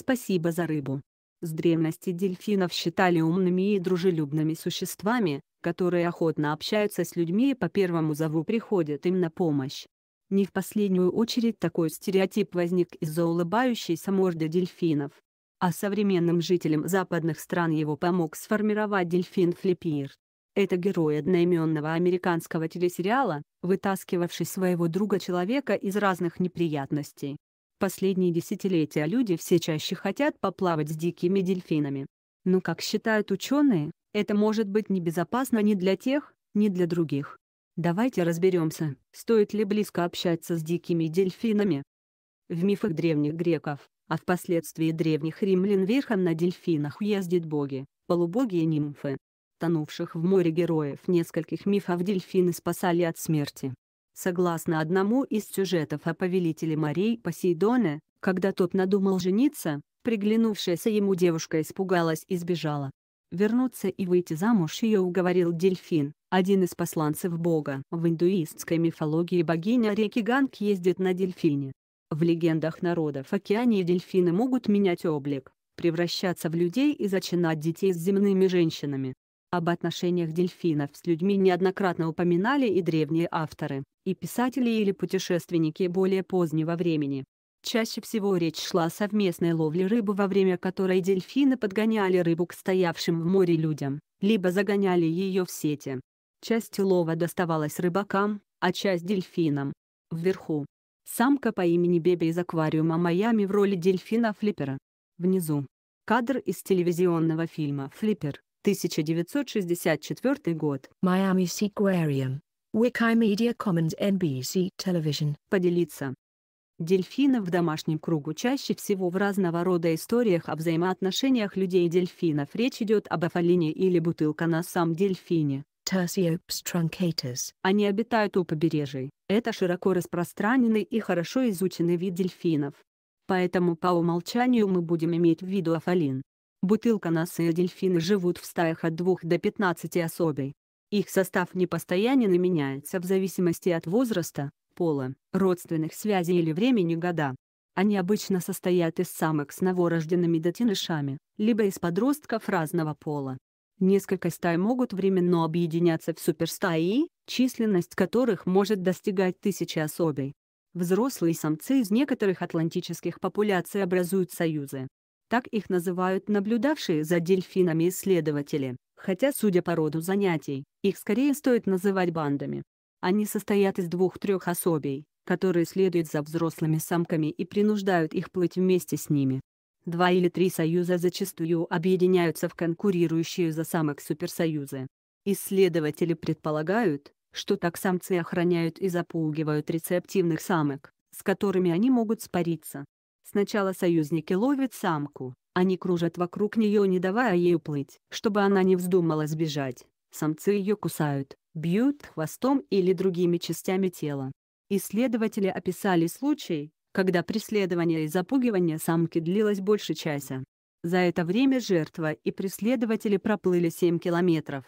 Спасибо за рыбу. С древности дельфинов считали умными и дружелюбными существами, которые охотно общаются с людьми и по первому зову приходят им на помощь. Не в последнюю очередь такой стереотип возник из-за улыбающейся морды дельфинов. А современным жителям западных стран его помог сформировать дельфин Флипир. Это герой одноименного американского телесериала, вытаскивавший своего друга-человека из разных неприятностей последние десятилетия люди все чаще хотят поплавать с дикими дельфинами. Но как считают ученые, это может быть небезопасно ни для тех, ни для других. Давайте разберемся, стоит ли близко общаться с дикими дельфинами. В мифах древних греков, а впоследствии древних римлян верхом на дельфинах ездят боги, полубоги и нимфы. Тонувших в море героев нескольких мифов дельфины спасали от смерти. Согласно одному из сюжетов о повелителе морей Посейдоне, когда тот надумал жениться, приглянувшаяся ему девушка испугалась и сбежала. Вернуться и выйти замуж ее уговорил дельфин, один из посланцев бога. В индуистской мифологии богиня реки Ганг ездит на дельфине. В легендах народов океане дельфины могут менять облик, превращаться в людей и зачинать детей с земными женщинами. Об отношениях дельфинов с людьми неоднократно упоминали и древние авторы, и писатели или путешественники более позднего времени. Чаще всего речь шла о совместной ловле рыбы во время которой дельфины подгоняли рыбу к стоявшим в море людям, либо загоняли ее в сети. Часть лова доставалась рыбакам, а часть дельфинам. Вверху. Самка по имени Бебе из аквариума Майами в роли дельфина Флиппера. Внизу. Кадр из телевизионного фильма «Флиппер». 1964 год. Miami Seaquarium. Wikimedia Commons NBC Television. Поделиться. Дельфинов в домашнем кругу чаще всего в разного рода историях о взаимоотношениях людей и дельфинов речь идет об афалине или бутылка на сам дельфине. Terciops truncatus. Они обитают у побережий. Это широко распространенный и хорошо изученный вид дельфинов. Поэтому по умолчанию мы будем иметь в виду афалин. Бутылка-нас и дельфины живут в стаях от 2 до 15 особей. Их состав непостоянен и меняется в зависимости от возраста, пола, родственных связей или времени года. Они обычно состоят из самок с новорожденными детенышами, либо из подростков разного пола. Несколько стай могут временно объединяться в суперстаи, численность которых может достигать тысячи особей. Взрослые самцы из некоторых атлантических популяций образуют союзы, так их называют наблюдавшие за дельфинами исследователи, хотя, судя по роду занятий, их скорее стоит называть бандами. Они состоят из двух-трех особей, которые следуют за взрослыми самками и принуждают их плыть вместе с ними. Два или три союза зачастую объединяются в конкурирующие за самок суперсоюзы. Исследователи предполагают, что так самцы охраняют и запугивают рецептивных самок, с которыми они могут спариться. Сначала союзники ловят самку, они кружат вокруг нее, не давая ей уплыть, чтобы она не вздумала сбежать. Самцы ее кусают, бьют хвостом или другими частями тела. Исследователи описали случай, когда преследование и запугивание самки длилось больше часа. За это время жертва и преследователи проплыли 7 километров.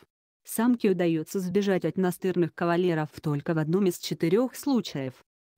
Самке удается сбежать от настырных кавалеров только в одном из четырех случаев.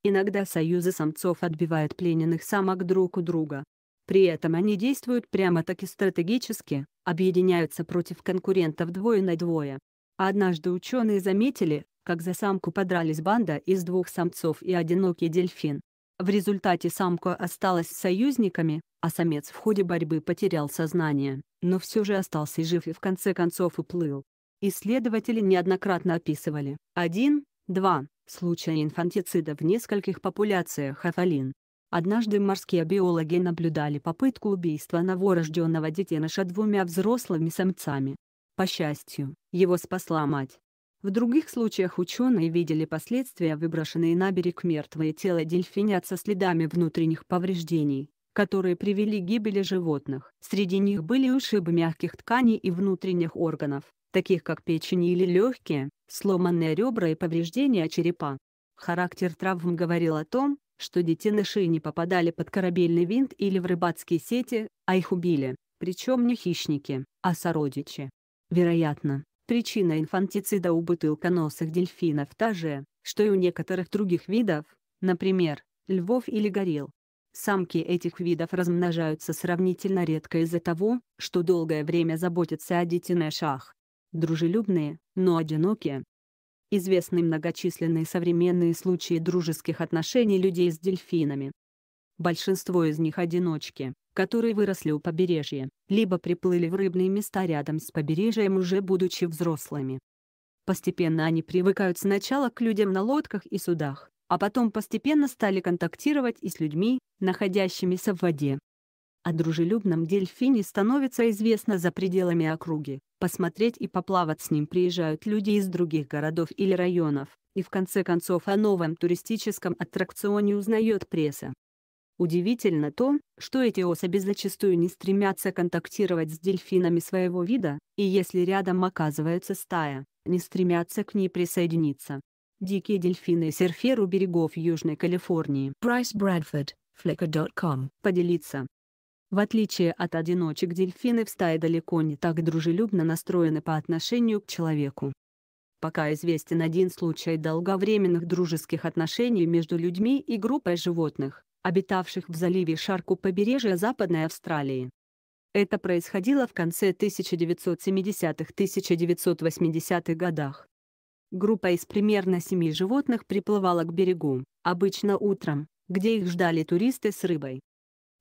Иногда союзы самцов отбивают плененных самок друг у друга. При этом они действуют прямо-таки стратегически, объединяются против конкурентов двое на двое. Однажды ученые заметили, как за самку подрались банда из двух самцов и одинокий дельфин. В результате самка осталась с союзниками, а самец в ходе борьбы потерял сознание, но все же остался жив и в конце концов уплыл. Исследователи неоднократно описывали. Один, 2. Случаи инфантицида в нескольких популяциях афалин. Однажды морские биологи наблюдали попытку убийства новорожденного детеныша двумя взрослыми самцами. По счастью, его спасла мать. В других случаях ученые видели последствия выброшенные на берег мертвые тела дельфинят со следами внутренних повреждений которые привели к гибели животных. Среди них были ушибы мягких тканей и внутренних органов, таких как печени или легкие, сломанные ребра и повреждения черепа. Характер травм говорил о том, что детеныши не попадали под корабельный винт или в рыбацкие сети, а их убили, причем не хищники, а сородичи. Вероятно, причина инфантицида у бутылконосых дельфинов та же, что и у некоторых других видов, например, львов или горилл. Самки этих видов размножаются сравнительно редко из-за того, что долгое время заботятся о детенышах. Дружелюбные, но одинокие. Известны многочисленные современные случаи дружеских отношений людей с дельфинами. Большинство из них одиночки, которые выросли у побережья, либо приплыли в рыбные места рядом с побережьем уже будучи взрослыми. Постепенно они привыкают сначала к людям на лодках и судах, а потом постепенно стали контактировать и с людьми, находящимися в воде. О дружелюбном дельфине становится известно за пределами округи. Посмотреть и поплавать с ним приезжают люди из других городов или районов, и в конце концов о новом туристическом аттракционе узнает пресса. Удивительно то, что эти особи зачастую не стремятся контактировать с дельфинами своего вида, и если рядом оказывается стая, не стремятся к ней присоединиться. Дикие дельфины и серфер у берегов Южной Калифорнии. Прайс Брэдфорд, flickr.com. Поделиться. В отличие от одиночек, дельфины в стае далеко не так дружелюбно настроены по отношению к человеку. Пока известен один случай долговременных дружеских отношений между людьми и группой животных, обитавших в заливе Шарку побережья Западной Австралии. Это происходило в конце 1970-1980-х х годах. Группа из примерно семи животных приплывала к берегу, обычно утром, где их ждали туристы с рыбой.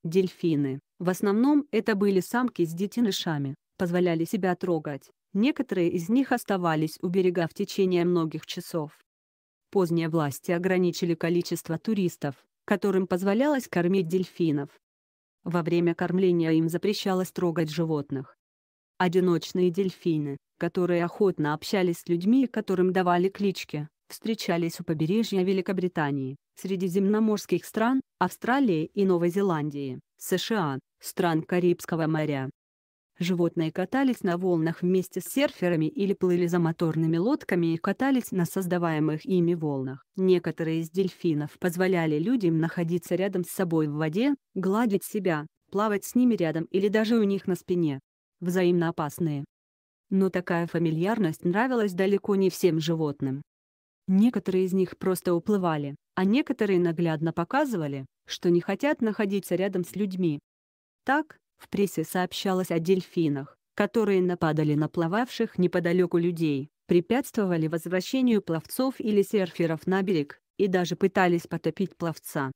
Дельфины. В основном это были самки с детенышами, позволяли себя трогать. Некоторые из них оставались у берега в течение многих часов. Поздние власти ограничили количество туристов, которым позволялось кормить дельфинов. Во время кормления им запрещалось трогать животных. Одиночные дельфины которые охотно общались с людьми, которым давали клички, встречались у побережья Великобритании, средиземноморских стран, Австралии и Новой Зеландии, США, стран Карибского моря. Животные катались на волнах вместе с серферами или плыли за моторными лодками и катались на создаваемых ими волнах. Некоторые из дельфинов позволяли людям находиться рядом с собой в воде, гладить себя, плавать с ними рядом или даже у них на спине. Взаимно опасные но такая фамильярность нравилась далеко не всем животным. Некоторые из них просто уплывали, а некоторые наглядно показывали, что не хотят находиться рядом с людьми. Так, в прессе сообщалось о дельфинах, которые нападали на плававших неподалеку людей, препятствовали возвращению пловцов или серферов на берег, и даже пытались потопить пловца.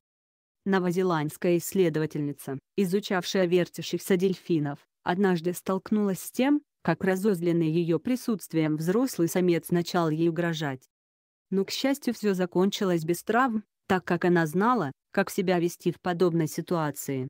Новозеландская исследовательница, изучавшая вертящихся дельфинов, однажды столкнулась с тем, как разозленный ее присутствием взрослый самец начал ей угрожать. Но, к счастью, все закончилось без травм, так как она знала, как себя вести в подобной ситуации.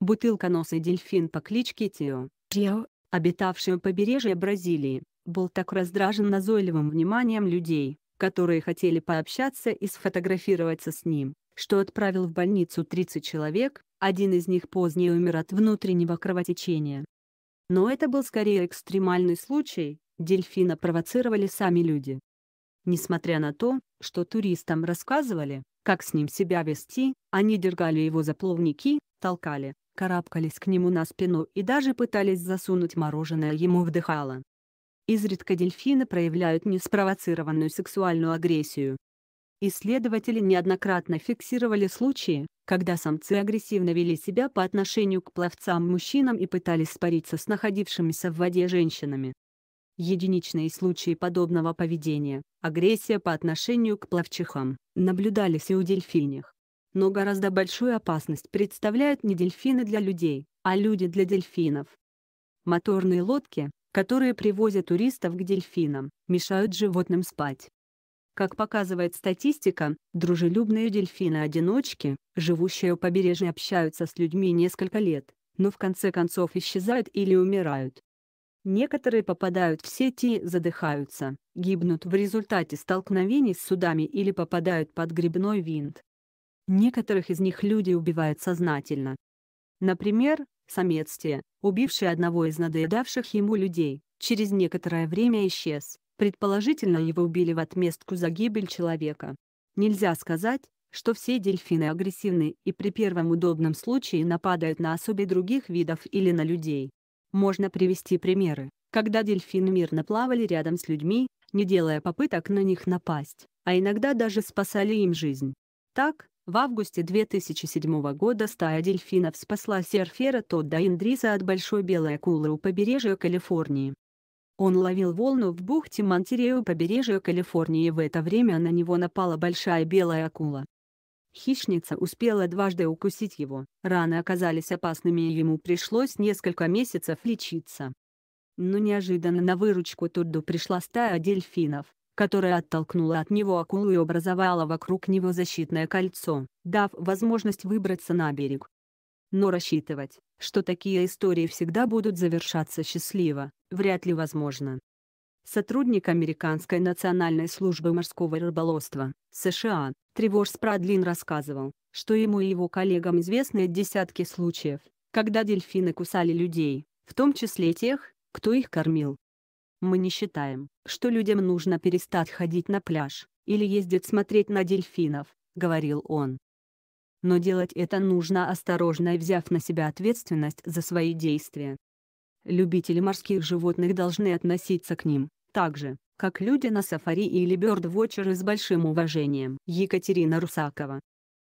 Бутылконосый дельфин по кличке Тио, Тио, обитавший у побережья Бразилии, был так раздражен назойливым вниманием людей, которые хотели пообщаться и сфотографироваться с ним, что отправил в больницу 30 человек, один из них позднее умер от внутреннего кровотечения. Но это был скорее экстремальный случай, дельфина провоцировали сами люди. Несмотря на то, что туристам рассказывали, как с ним себя вести, они дергали его за плавники, толкали, карабкались к нему на спину и даже пытались засунуть мороженое ему в дыхало. Изредка дельфины проявляют неспровоцированную сексуальную агрессию. Исследователи неоднократно фиксировали случаи, когда самцы агрессивно вели себя по отношению к пловцам-мужчинам и пытались спариться с находившимися в воде женщинами. Единичные случаи подобного поведения, агрессия по отношению к пловчихам, наблюдались и у дельфинях. Но гораздо большую опасность представляют не дельфины для людей, а люди для дельфинов. Моторные лодки, которые привозят туристов к дельфинам, мешают животным спать. Как показывает статистика, дружелюбные дельфины-одиночки, живущие у побережья общаются с людьми несколько лет, но в конце концов исчезают или умирают. Некоторые попадают в сети и задыхаются, гибнут в результате столкновений с судами или попадают под грибной винт. Некоторых из них люди убивают сознательно. Например, самец те, убивший одного из надоедавших ему людей, через некоторое время исчез, Предположительно его убили в отместку за гибель человека. Нельзя сказать, что все дельфины агрессивны и при первом удобном случае нападают на особи других видов или на людей. Можно привести примеры, когда дельфины мирно плавали рядом с людьми, не делая попыток на них напасть, а иногда даже спасали им жизнь. Так, в августе 2007 года стая дельфинов спасла серфера Тодда Индриса от большой белой акулы у побережья Калифорнии. Он ловил волну в бухте Монтерео у побережья Калифорнии в это время на него напала большая белая акула. Хищница успела дважды укусить его, раны оказались опасными и ему пришлось несколько месяцев лечиться. Но неожиданно на выручку Турду пришла стая дельфинов, которая оттолкнула от него акулу и образовала вокруг него защитное кольцо, дав возможность выбраться на берег. Но рассчитывать, что такие истории всегда будут завершаться счастливо, вряд ли возможно. Сотрудник Американской национальной службы морского рыболовства, США, Тревор Спрадлин рассказывал, что ему и его коллегам известны десятки случаев, когда дельфины кусали людей, в том числе тех, кто их кормил. Мы не считаем, что людям нужно перестать ходить на пляж, или ездить смотреть на дельфинов, говорил он. Но делать это нужно осторожно и взяв на себя ответственность за свои действия. Любители морских животных должны относиться к ним, так же, как люди на сафари или бёрдвотчеры с большим уважением. Екатерина Русакова,